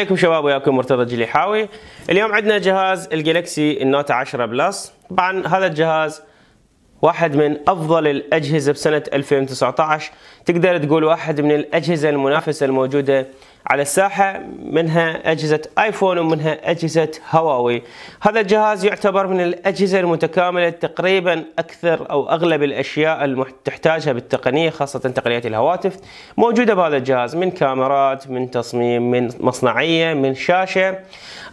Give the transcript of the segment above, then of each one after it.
عليكم شباب وياكم مرتضى جليحاوي اليوم عندنا جهاز الجالكسي النوت 10 بلس طبعا هذا الجهاز واحد من افضل الاجهزه بسنه 2019 تقدر تقول واحد من الاجهزه المنافسه الموجوده على الساحة منها أجهزة آيفون ومنها أجهزة هواوي هذا الجهاز يعتبر من الأجهزة المتكاملة تقريبا أكثر أو أغلب الأشياء اللي تحتاجها بالتقنية خاصة تقنية الهواتف موجودة بهذا الجهاز من كاميرات من تصميم من مصنعية من شاشة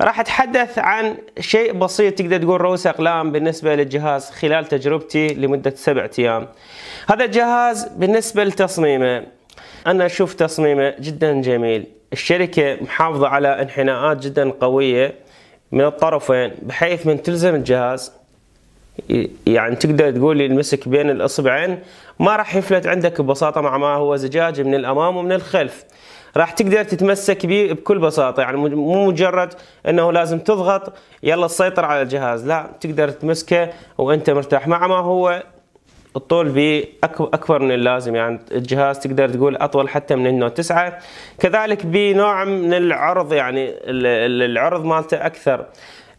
راح أتحدث عن شيء بسيط تقدر تقول رؤوس أقلام بالنسبة للجهاز خلال تجربتي لمدة سبعة أيام هذا الجهاز بالنسبة لتصميمه أنا أشوف تصميمه جدا جميل الشركة محافظة على انحناءات جدا قوية من الطرفين بحيث من تلزم الجهاز يعني تقدر تقول المسك بين الاصبعين ما راح يفلت عندك ببساطه مع ما هو زجاج من الامام ومن الخلف راح تقدر تتمسك به بكل بساطه يعني مو مجرد انه لازم تضغط يلا السيطرة على الجهاز لا تقدر تمسكه وانت مرتاح مع ما هو الطول بأكبر من اللازم يعني الجهاز تقدر تقول أطول حتى من النوت 9 كذلك بنوع من العرض يعني العرض مالته أكثر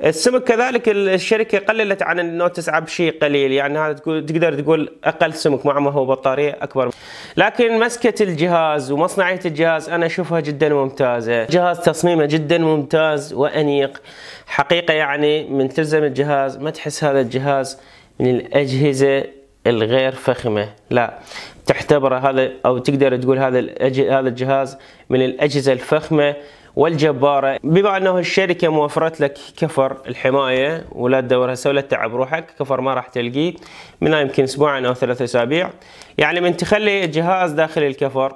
السمك كذلك الشركة قللت عن النوت 9 بشيء قليل يعني هذا تقدر تقول أقل سمك مع ما هو بطارية أكبر لكن مسكة الجهاز ومصنعية الجهاز أنا أشوفها جدا ممتازة جهاز تصميمه جدا ممتاز وأنيق حقيقة يعني من تلزم الجهاز ما تحس هذا الجهاز من الأجهزة الغير فخمة لا تعتبر هذا أو تقدر تقول هذا هذا الجهاز من الأجهزة الفخمة والجبارة بما أنه الشركة موفرت لك كفر الحماية ولا تدور هسه ولا تتعب روحك كفر ما راح تلقيه منها يمكن أسبوعين أو ثلاثة أسابيع يعني من تخلي الجهاز داخل الكفر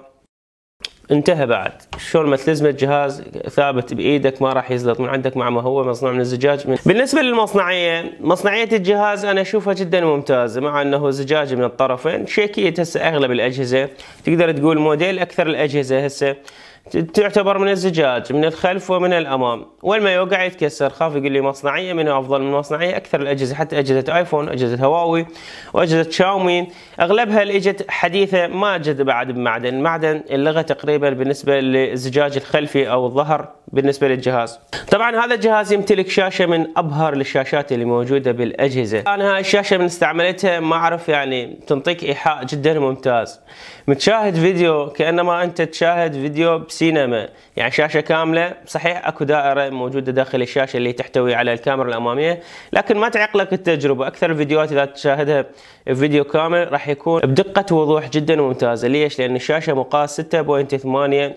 انتهى بعد شلون ما تلزمه الجهاز ثابت بايدك ما راح يزلط من عندك مع ما هو مصنوع من الزجاج من بالنسبه للمصنعيه مصنعيه الجهاز انا اشوفها جدا ممتازه مع انه زجاج من الطرفين شيكيه هسه اغلب الاجهزه تقدر تقول موديل اكثر الاجهزه هسه تعتبر من الزجاج من الخلف ومن الامام والما يوقع يتكسر خاف يقول لي مصنعيه من افضل من مصنعيه اكثر الاجهزه حتى اجهزه ايفون اجهزه هواوي واجهزه شاومي اغلبها اللي اجت حديثه ما اجت بعد بمعدن معدن اللغه تقريبا بالنسبه للزجاج الخلفي او الظهر بالنسبه للجهاز طبعا هذا الجهاز يمتلك شاشه من ابهر الشاشات اللي موجوده بالاجهزه انا هاي الشاشه من استعملتها ما اعرف يعني تنطيك ايحاء جدا ممتاز متشاهد فيديو كانما انت تشاهد فيديو سينما يعني شاشه كامله صحيح اكو دائره موجوده داخل الشاشه اللي تحتوي على الكاميرا الاماميه لكن ما تعيق لك التجربه اكثر الفيديوهات اذا تشاهدها فيديو كامل راح يكون بدقه ووضوح جدا ممتازه ليش لان الشاشه مقاس 6.8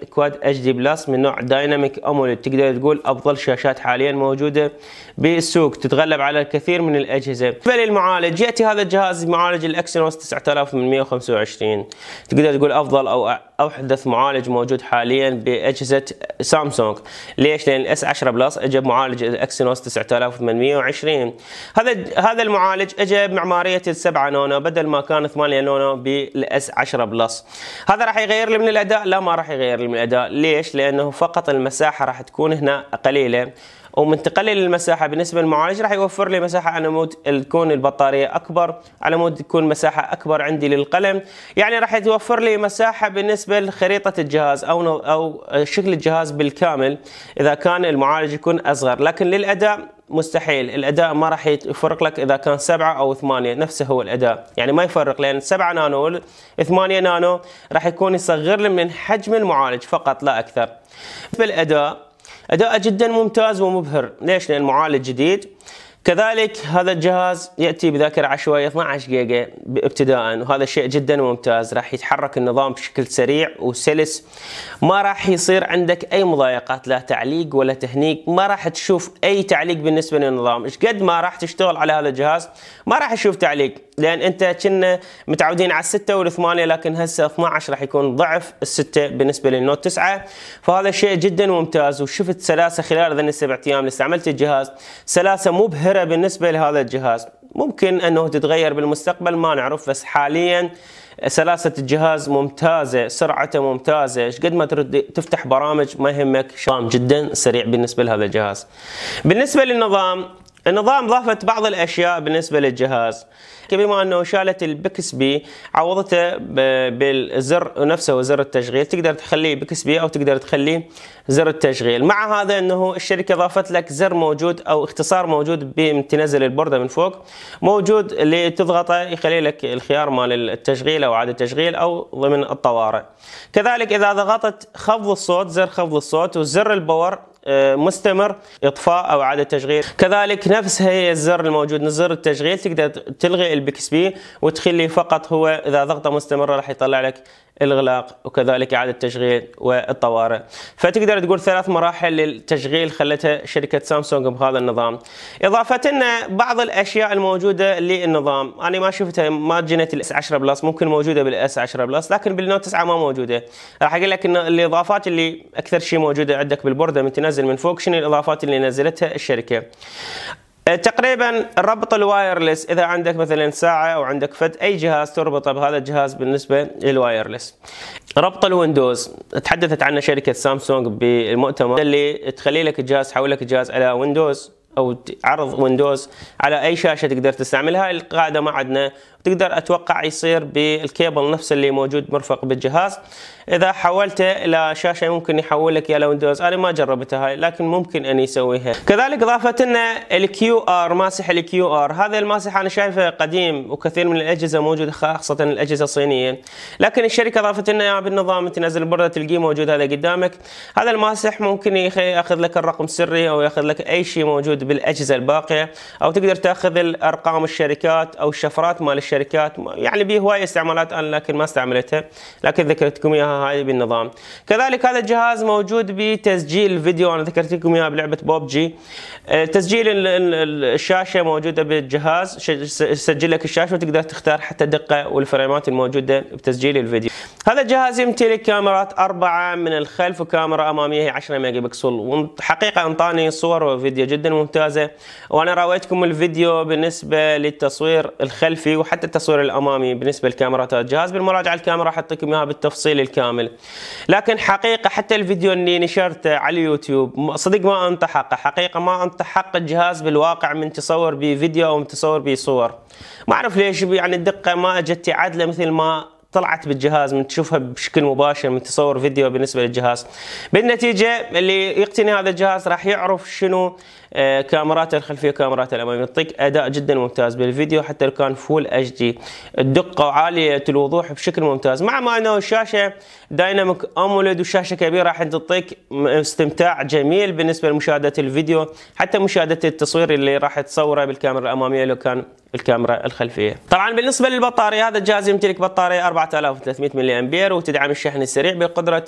كواد اتش دي بلس من نوع دايناميك اموليد تقدر تقول افضل شاشات حاليا موجوده بالسوق تتغلب على الكثير من الاجهزه فللمعالج ياتي هذا الجهاز معالج الاكسينوس 9825 تقدر تقول افضل او احدث معالج موجود حاليا باجهزه سامسونج ليش لان الاس 10 بلس اجى بمعالج اكسينوس 9820 هذا هذا المعالج اجى بمعماريه 7 نونو بدل ما كان 8 نونو بالاس 10 بلس هذا راح يغير لي من الاداء لا ما راح يغير لي من الاداء ليش لانه فقط المساحه راح تكون هنا قليله ومن لي للمساحه بالنسبه للمعالج راح يوفر لي مساحه على مود تكون البطاريه اكبر على مود تكون مساحه اكبر عندي للقلم يعني راح يتوفر لي مساحه بالنسبه لخريطه الجهاز او او شكل الجهاز بالكامل اذا كان المعالج يكون اصغر لكن للاداء مستحيل الاداء ما راح يفرق لك اذا كان 7 او 8 نفسه هو الاداء يعني ما يفرق لان 7 نانو 8 نانو راح يكون يصغر لي من حجم المعالج فقط لا اكثر بالاداء أداء جدا ممتاز ومبهر ليش؟ لأن المعالج جديد كذلك هذا الجهاز يأتي بذاكرة عشوائية 12 جيجا ابتداء وهذا شيء جدا ممتاز راح يتحرك النظام بشكل سريع وسلس ما راح يصير عندك أي مضايقات لا تعليق ولا تهنيك ما راح تشوف أي تعليق بالنسبة للنظام إيش قد ما راح تشتغل على هذا الجهاز ما راح تشوف تعليق لان انت كنا متعودين على الستة والثمانية لكن هسه 12 راح يكون ضعف الستة بالنسبة للنوت 9 فهذا شيء جدا ممتاز وشفت سلاسة خلال ذن السبع ايام اللي استعملت الجهاز سلاسة مبهرة بالنسبة لهذا الجهاز ممكن انه تتغير بالمستقبل ما نعرف بس حاليا سلاسة الجهاز ممتازة سرعته ممتازة قد ما ترد تفتح برامج ما يهمك شام جدا سريع بالنسبة لهذا الجهاز بالنسبة للنظام النظام ضافت بعض الاشياء بالنسبه للجهاز بما انه شالت البكسبي عوضته بالزر نفسه وزر التشغيل تقدر تخليه بكسبي او تقدر تخليه زر التشغيل مع هذا انه الشركه ضافت لك زر موجود او اختصار موجود تنزل البورده من فوق موجود اللي تضغطه يخلي لك الخيار مال التشغيل او اعاده تشغيل او ضمن الطوارئ كذلك اذا ضغطت خفض الصوت زر خفض الصوت وزر الباور مستمر اطفاء او اعاده تشغيل كذلك نفس هي الزر الموجود زر التشغيل تقدر تلغي البيكسبي وتخليه فقط هو اذا ضغطه مستمره راح يطلع لك الإغلاق وكذلك إعادة التشغيل والطوارئ فتقدر تقول ثلاث مراحل للتشغيل خلتها شركة سامسونج بهذا النظام إضافة لنا بعض الأشياء الموجودة للنظام أنا ما شفتها ما جنت الاس 10 بلس ممكن موجودة بالاس 10 بلس لكن بالنوت 9 ما موجودة راح أقول لك إن الإضافات اللي أكثر شيء موجودة عندك بالبوردة من تنزل من فوق شنو الإضافات اللي نزلتها الشركة أه، تقريبا ربط الوايرلس اذا عندك مثلا ساعه او عندك فد اي جهاز تربطه بهذا الجهاز بالنسبه للوايرلس ربط الويندوز تحدثت عنه شركه سامسونج بالمؤتمر اللي تخلي لك الجهاز لك الجهاز على ويندوز او عرض ويندوز على اي شاشه تقدر تستعملها القاعده ما عندنا تقدر اتوقع يصير بالكيبل نفسه اللي موجود مرفق بالجهاز اذا حولته الى شاشه ممكن يحول لك الى ويندوز انا ما جربتها هاي لكن ممكن ان يسويها كذلك ضافت لنا الكيو ار ماسح الكيو ار هذا الماسح انا شايفه قديم وكثير من الاجهزه موجوده خاصه الاجهزه الصينيه لكن الشركه ضافت لنا بالنظام تنزل البرده تلقيه موجود هذا قدامك هذا الماسح ممكن ياخذ لك الرقم السري او ياخذ لك اي شيء موجود بالاجهزه الباقيه او تقدر تاخذ الارقام الشركات او الشفرات مال الشركات الشركات يعني به هواية استعمالات أنا لكن ما استعملتها لكن ذكرتكم إياها هاي بالنظام كذلك هذا الجهاز موجود بتسجيل الفيديو أنا ذكرت لكم إياها بلعبة بوبجي آه، تسجيل الشاشة موجودة بالجهاز يسجل لك الشاشة وتقدر تختار حتى الدقه والفريمات الموجودة بتسجيل الفيديو هذا الجهاز يمتلك كاميرات أربعة من الخلف وكاميرا أمامية هي 10 ميجا بكسل حقيقة أنطاني صور وفيديو جدا ممتازة وأنا راويتكم الفيديو بالنسبة للتصوير الخلفي وحتى التصوير الامامي بالنسبه لكاميرات الجهاز بالمراجعه الكاميرا راح اعطيكم اياها بالتفصيل الكامل لكن حقيقه حتى الفيديو اللي نشرته على اليوتيوب صدق ما انطى حقيقه ما انطى الجهاز بالواقع من تصور بفيديو او من تصور بصور ما اعرف ليش يعني الدقه ما اجت عادله مثل ما طلعت بالجهاز من تشوفها بشكل مباشر من تصور فيديو بالنسبه للجهاز بالنتيجه اللي يقتني هذا الجهاز راح يعرف شنو آه، كاميرات الخلفيه وكاميرات الاماميه يعطيك اداء جدا ممتاز بالفيديو حتى لو كان فول اتش دي الدقه عاليه الوضوح بشكل ممتاز مع ما انه الشاشه دايناميك اموليد وشاشه كبيره راح تعطيك استمتاع جميل بالنسبه لمشاهده الفيديو حتى مشاهده التصوير اللي راح تصوره بالكاميرا الاماميه لو كان الكاميرا الخلفيه طبعا بالنسبه للبطاريه هذا الجهاز يمتلك بطاريه 4300 ملي امبير وتدعم الشحن السريع بقدره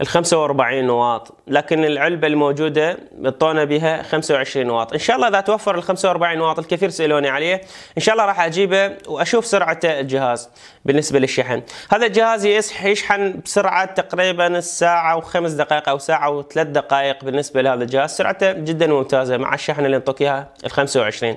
ال 45 واط لكن العلبه الموجوده بطونا بها 25 واط ان شاء الله اذا توفر ال 45 واط الكثير سالوني عليه ان شاء الله راح اجيبه واشوف سرعته الجهاز بالنسبه للشحن هذا الجهاز يشحن بسرعه تقريبا الساعه وخمس دقائق او ساعه وثلاث دقائق بالنسبه لهذا الجهاز سرعته جدا ممتازه مع الشحن اللي انطوك اياها ال 25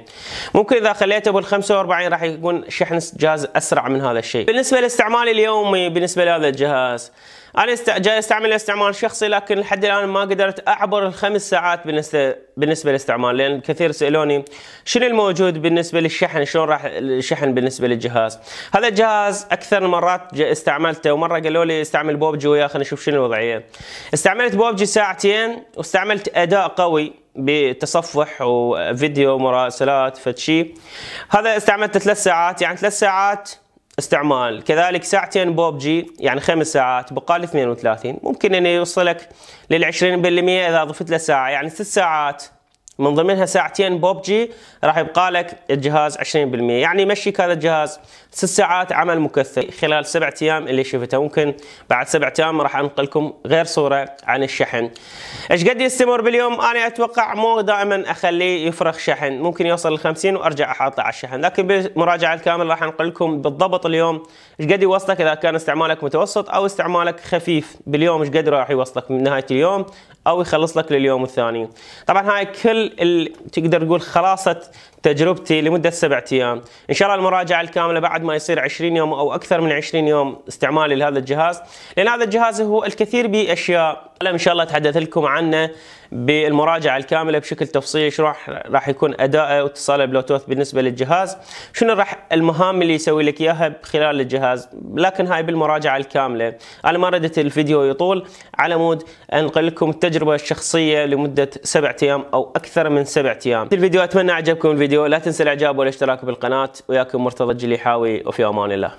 ممكن اذا خليته بال يكون 45 راح يكون شحن جهاز اسرع من هذا الشيء بالنسبه لاستعمالي اليومي بالنسبه لهذا الجهاز انا است... جاي استعمل استعمال شخصي لكن لحد الان ما قدرت اعبر الخمس ساعات بالنسبه بالنسبه للاستعمال لان كثير سالوني شنو الموجود بالنسبه للشحن شلون راح الشحن بالنسبه للجهاز هذا الجهاز اكثر مرات استعملته ومره قالوا لي استعمل بوبجي وياه خلينا نشوف شنو الوضعيه استعملت بوبجي ساعتين واستعملت اداء قوي بتصفح وفيديو مراسلات فتشي هذا استعملت ثلاث ساعات يعني ثلاث ساعات استعمال كذلك ساعتين بوبجي يعني خمس ساعات بقال 32 ممكن انه يوصلك لل 20% اذا ضفت له ساعه يعني ست ساعات من ضمنها ساعتين بوبجي راح يبقى لك الجهاز 20% يعني مشيك هذا الجهاز ست ساعات عمل مكثف خلال سبعة ايام اللي شفتها ممكن بعد سبعة ايام راح انقلكم غير صوره عن الشحن ايش قد يستمر باليوم انا اتوقع مو دائما اخليه يفرغ شحن ممكن يوصل للخمسين 50 وارجع احاطه على الشحن لكن بالمراجعه الكامله راح انقلكم بالضبط اليوم ايش قد يوصلك اذا كان استعمالك متوسط او استعمالك خفيف باليوم ايش قد راح يوصلك من نهايه اليوم او يخلص لك لليوم الثاني طبعا هاي كل تقدر تقول خلاصه تجربتي لمده سبعة ايام ان شاء الله المراجعه الكامله بعد ما يصير 20 يوم او اكثر من 20 يوم استعمالي لهذا الجهاز لان هذا الجهاز هو الكثير باشياء ان شاء الله اتحدث لكم عنه بالمراجعه الكامله بشكل تفصيلي شو راح راح يكون اداءه واتصاله بلوتوث بالنسبه للجهاز شنو راح المهام اللي يسوي لك اياها خلال الجهاز لكن هاي بالمراجعه الكامله انا ما ردت الفيديو يطول على مود انقل لكم التجربه الشخصيه لمده سبعة ايام او اكثر من سبعة ايام الفيديو اتمنى عجبكم الفيديو لا تنسى الاعجاب والاشتراك بالقناة وياكم مرتضى الجليحاوي وفي أمان الله